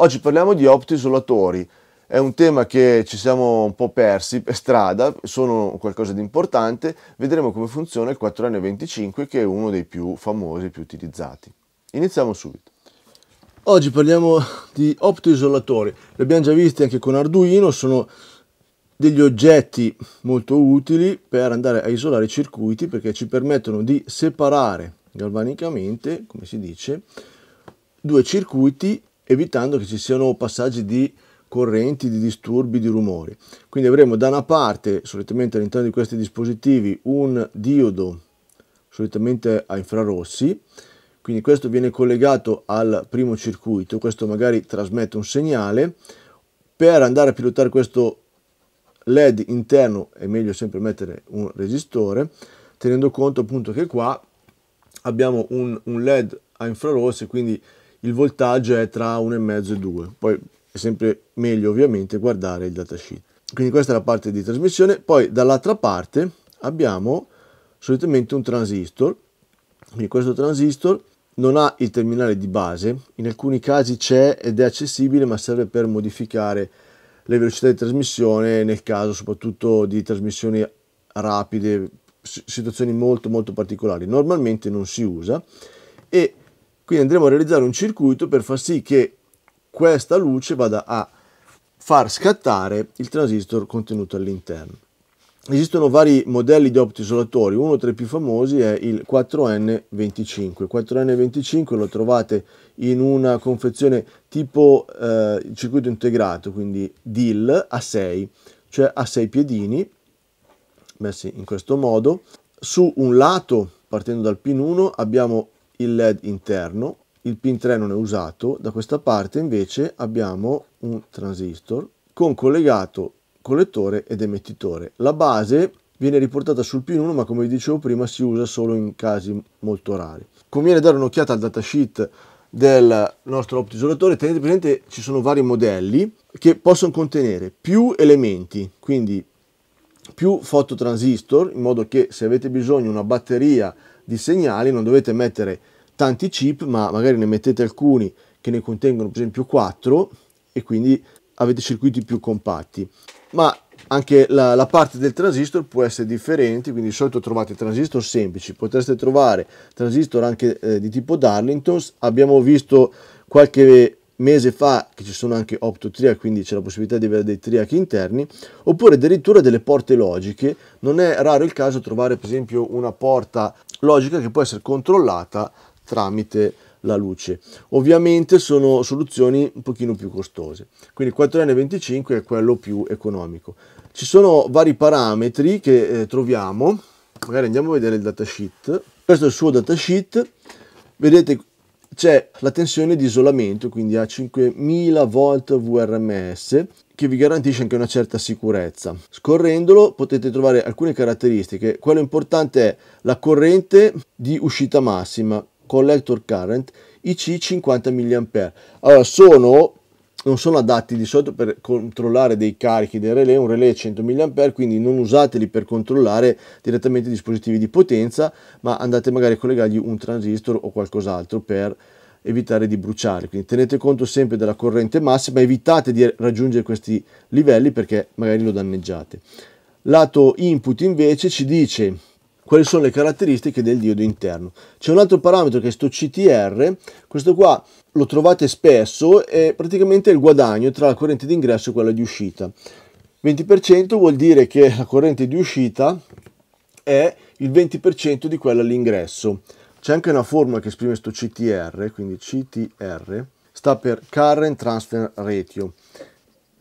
Oggi parliamo di optoisolatori. È un tema che ci siamo un po' persi per strada, sono qualcosa di importante. Vedremo come funziona il 4N25 che è uno dei più famosi, e più utilizzati. Iniziamo subito. Oggi parliamo di optoisolatori. Li abbiamo già visti anche con Arduino, sono degli oggetti molto utili per andare a isolare i circuiti perché ci permettono di separare galvanicamente, come si dice, due circuiti evitando che ci siano passaggi di correnti, di disturbi, di rumori. Quindi avremo da una parte, solitamente all'interno di questi dispositivi, un diodo, solitamente a infrarossi, quindi questo viene collegato al primo circuito, questo magari trasmette un segnale, per andare a pilotare questo led interno è meglio sempre mettere un resistore, tenendo conto appunto che qua abbiamo un, un led a infrarossi, quindi il voltaggio è tra 1,5 e 2. Poi è sempre meglio ovviamente guardare il datasheet. Quindi questa è la parte di trasmissione. Poi dall'altra parte abbiamo solitamente un transistor. Quindi questo transistor non ha il terminale di base, in alcuni casi c'è ed è accessibile ma serve per modificare le velocità di trasmissione nel caso soprattutto di trasmissioni rapide, situazioni molto molto particolari. Normalmente non si usa e quindi andremo a realizzare un circuito per far sì che questa luce vada a far scattare il transistor contenuto all'interno. Esistono vari modelli di isolatori, uno tra i più famosi è il 4N25. Il 4N25 lo trovate in una confezione tipo eh, circuito integrato, quindi DIL a 6, cioè a 6 piedini messi in questo modo. Su un lato, partendo dal pin 1, abbiamo il led interno il pin 3 non è usato da questa parte invece abbiamo un transistor con collegato collettore ed emettitore la base viene riportata sul pin 1 ma come vi dicevo prima si usa solo in casi molto rari conviene dare un'occhiata al datasheet del nostro optisolattore tenete presente ci sono vari modelli che possono contenere più elementi quindi più fototransistor in modo che se avete bisogno di una batteria di segnali, non dovete mettere tanti chip, ma magari ne mettete alcuni che ne contengono per esempio 4 e quindi avete circuiti più compatti. Ma anche la, la, parte del transistor può essere differente, quindi di solito trovate transistor semplici, potreste trovare transistor anche eh, di tipo Darlington, abbiamo visto qualche mese fa che ci sono anche opto optotriac, quindi c'è la possibilità di avere dei triac interni, oppure addirittura delle porte logiche, non è raro il caso trovare per esempio una porta logica che può essere controllata tramite la luce. Ovviamente sono soluzioni un pochino più costose, quindi 4N25 è quello più economico. Ci sono vari parametri che eh, troviamo, magari andiamo a vedere il datasheet. Questo è il suo datasheet, vedete c'è la tensione di isolamento, quindi a 5000 volt VRMS, che vi garantisce anche una certa sicurezza. Scorrendolo potete trovare alcune caratteristiche. Quello importante è la corrente di uscita massima, collector current, IC 50 mA. Allora, sono non sono adatti di solito per controllare dei carichi del relè, un relè 100 mAh, quindi non usateli per controllare direttamente dispositivi di potenza, ma andate magari a collegargli un transistor o qualcos'altro per evitare di bruciare. Quindi tenete conto sempre della corrente massima, evitate di raggiungere questi livelli perché magari lo danneggiate. Lato input invece ci dice quali sono le caratteristiche del diodo interno. C'è un altro parametro che è questo CTR, questo qua lo trovate spesso, è praticamente il guadagno tra la corrente d'ingresso e quella di uscita. 20% vuol dire che la corrente di uscita è il 20% di quella all'ingresso. C'è anche una formula che esprime questo CTR, quindi CTR sta per Current Transfer Ratio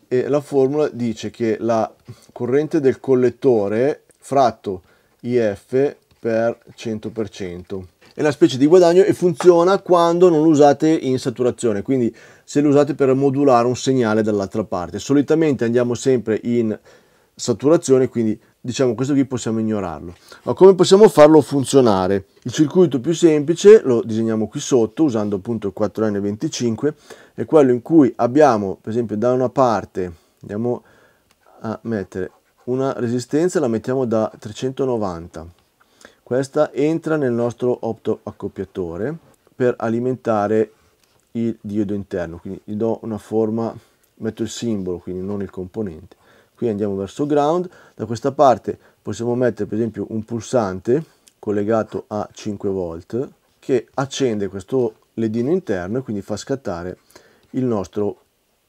e la formula dice che la corrente del collettore fratto IF per 100% è la specie di guadagno e funziona quando non lo usate in saturazione, quindi se lo usate per modulare un segnale dall'altra parte. Solitamente andiamo sempre in saturazione, quindi diciamo questo qui possiamo ignorarlo. Ma come possiamo farlo funzionare? Il circuito più semplice lo disegniamo qui sotto usando appunto il 4N25, è quello in cui abbiamo per esempio da una parte, andiamo a mettere una resistenza la mettiamo da 390 questa entra nel nostro opto accoppiatore per alimentare il diodo interno quindi gli do una forma metto il simbolo quindi non il componente qui andiamo verso ground da questa parte possiamo mettere per esempio un pulsante collegato a 5 volt che accende questo ledino interno e quindi fa scattare il nostro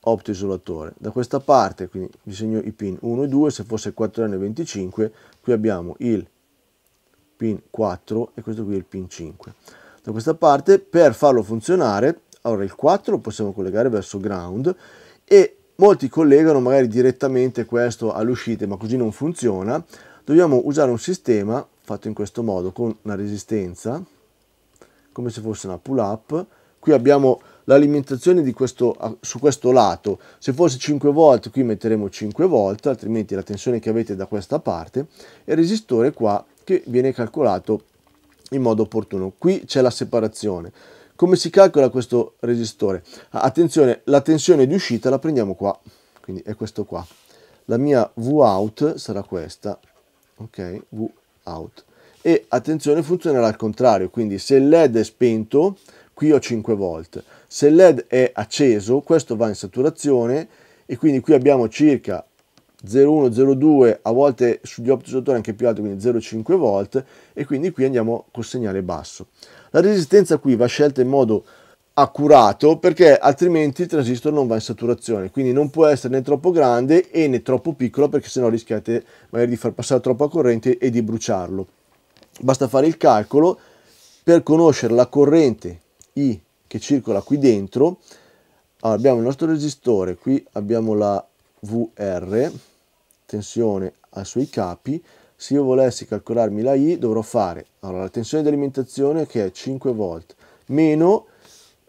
opto isolatore. Da questa parte, quindi disegno i pin 1 e 2, se fosse 4N25, qui abbiamo il pin 4 e questo qui è il pin 5. Da questa parte, per farlo funzionare, allora il 4 lo possiamo collegare verso ground e molti collegano magari direttamente questo all'uscita, ma così non funziona. Dobbiamo usare un sistema fatto in questo modo, con una resistenza, come se fosse una pull-up. Qui abbiamo l'alimentazione su questo lato, se fosse 5 volt qui metteremo 5 volt, altrimenti la tensione che avete da questa parte, e il resistore qua che viene calcolato in modo opportuno. Qui c'è la separazione. Come si calcola questo resistore? Attenzione, la tensione di uscita la prendiamo qua, quindi è questo qua. La mia V out sarà questa, ok, V out. E attenzione funzionerà al contrario, quindi se il led è spento qui ho 5 volt. Se il LED è acceso, questo va in saturazione e quindi qui abbiamo circa 0,1, 0,2, a volte sugli optosattori anche più alto, quindi 0,5 volt e quindi qui andiamo col segnale basso. La resistenza qui va scelta in modo accurato perché altrimenti il transistor non va in saturazione, quindi non può essere né troppo grande né troppo piccolo perché sennò rischiate magari di far passare troppa corrente e di bruciarlo. Basta fare il calcolo per conoscere la corrente i che circola qui dentro, allora, abbiamo il nostro resistore, qui abbiamo la VR, tensione ai suoi capi, se io volessi calcolarmi la I dovrò fare allora, la tensione di alimentazione che è 5 volt meno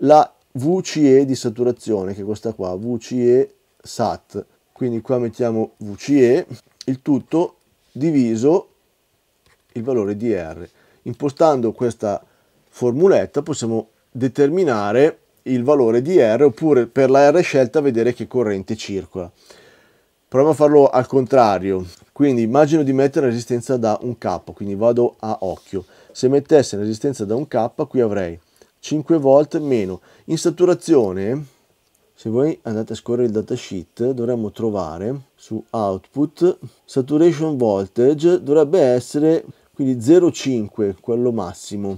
la VCE di saturazione che è questa qua, VCE SAT, quindi qua mettiamo VCE, il tutto diviso il valore di R. Impostando questa formuletta possiamo determinare il valore di R oppure per la R scelta vedere che corrente circola. Proviamo a farlo al contrario, quindi immagino di mettere resistenza da un K, quindi vado a occhio. Se mettessi resistenza da un K qui avrei 5 volt meno. In saturazione, se voi andate a scorrere il datasheet, dovremmo trovare su output saturation voltage dovrebbe essere quindi 0,5 quello massimo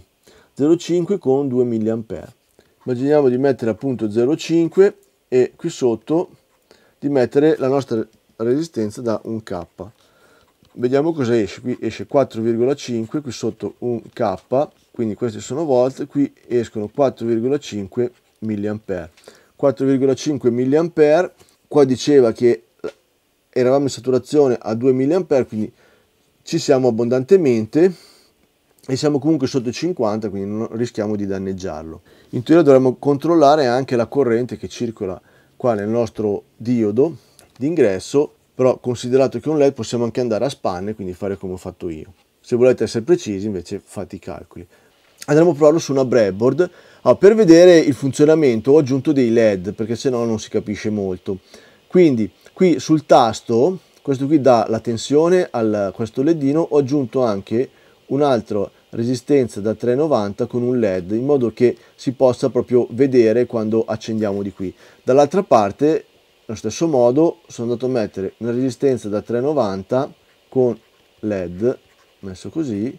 0,5 con 2 mA. Immaginiamo di mettere appunto 0,5 e qui sotto di mettere la nostra resistenza da 1K. Vediamo cosa esce, qui esce 4,5, qui sotto 1K, quindi queste sono volt, qui escono 4,5 mA. 4,5 mA, qua diceva che eravamo in saturazione a 2 mA, quindi ci siamo abbondantemente e siamo comunque sotto 50 quindi non rischiamo di danneggiarlo. In teoria dovremmo controllare anche la corrente che circola qua nel nostro diodo d'ingresso però considerato che è un LED possiamo anche andare a spanne quindi fare come ho fatto io. Se volete essere precisi invece fate i calcoli. Andremo a provarlo su una breadboard. Allora, per vedere il funzionamento ho aggiunto dei LED perché sennò non si capisce molto. Quindi qui sul tasto, questo qui dà la tensione a questo ledino, ho aggiunto anche un altro resistenza da 3,90 con un led in modo che si possa proprio vedere quando accendiamo di qui dall'altra parte allo stesso modo sono andato a mettere una resistenza da 3,90 con led messo così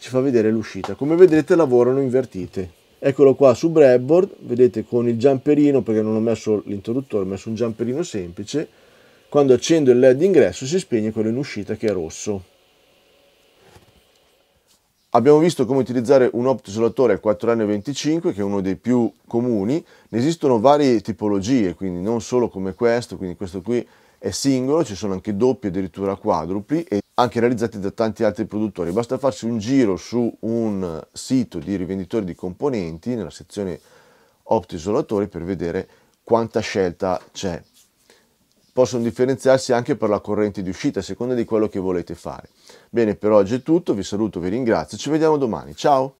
ci fa vedere l'uscita come vedete lavorano invertite eccolo qua su breadboard vedete con il giamperino perché non ho messo l'interruttore ho messo un giamperino semplice quando accendo il led ingresso si spegne quello in uscita che è rosso Abbiamo visto come utilizzare un optosolatore a 4 anni e 25, che è uno dei più comuni. Ne esistono varie tipologie, quindi non solo come questo, quindi questo qui è singolo, ci sono anche doppi, addirittura quadrupli, e anche realizzati da tanti altri produttori. Basta farsi un giro su un sito di rivenditori di componenti, nella sezione optoisolatori, per vedere quanta scelta c'è possono differenziarsi anche per la corrente di uscita, a seconda di quello che volete fare. Bene, per oggi è tutto, vi saluto, vi ringrazio, ci vediamo domani, ciao!